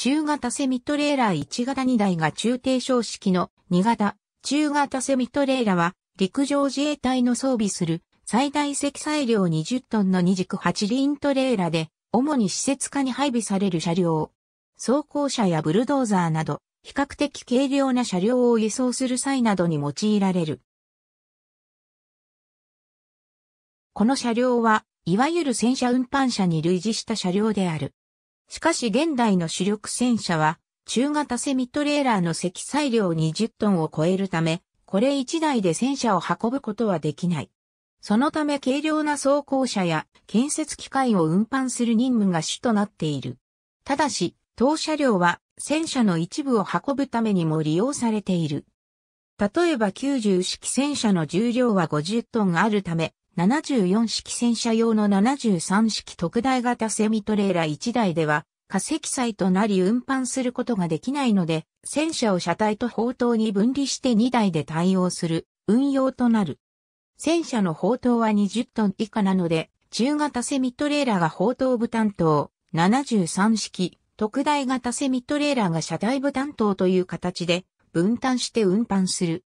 中型セミトレーラー1型2台が中低床式の2型、中型セミトレーラは陸上自衛隊の装備する最大積載量20トンの二軸8輪トレーラで主に施設化に配備される車両。装甲車やブルドーザーなど比較的軽量な車両を輸送する際などに用いられる。この車両は、いわゆる戦車運搬車に類似した車両である。しかし現代の主力戦車は、中型セミトレーラーの積載量20トンを超えるため、これ1台で戦車を運ぶことはできない。そのため軽量な装甲車や建設機械を運搬する任務が主となっている。ただし、当車両は戦車の一部を運ぶためにも利用されている。例えば90式戦車の重量は50トンあるため、74式戦車用の73式特大型セミトレーラー1台では、化石祭となり運搬することができないので、戦車を車体と砲塔に分離して2台で対応する運用となる。戦車の砲塔は20トン以下なので、中型セミトレーラーが砲塔部担当、73式、特大型セミトレーラーが車体部担当という形で分担して運搬する。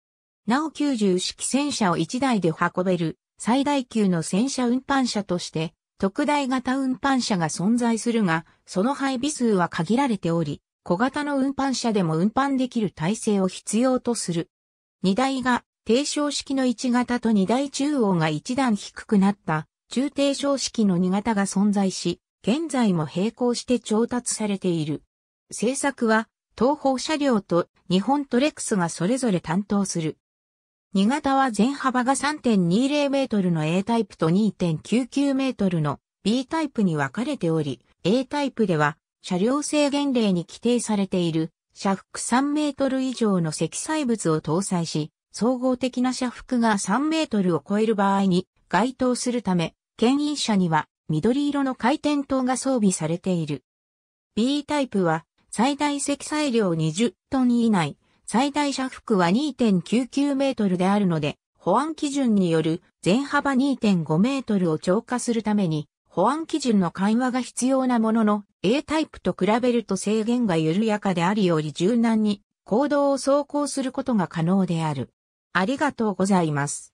なお90式戦車を1台で運べる最大級の戦車運搬車として、特大型運搬車が存在するが、その配備数は限られており、小型の運搬車でも運搬できる体制を必要とする。荷台が低床式の1型と荷台中央が1段低くなった中低床式の2型が存在し、現在も並行して調達されている。製作は東方車両と日本トレックスがそれぞれ担当する。2型は全幅が3.20メートルの A タイプと2.99メートルの B タイプに分かれており、A タイプでは車両制限令に規定されている車幅3メートル以上の積載物を搭載し、総合的な車幅が3メートルを超える場合に該当するため、牽引車には緑色の回転灯が装備されている。B タイプは最大積載量20トン以内、最大車幅は2.99メートルであるので、保安基準による全幅2.5メートルを超過するために、保安基準の緩和が必要なものの、A タイプと比べると制限が緩やかであるより柔軟に行動を走行することが可能である。ありがとうございます。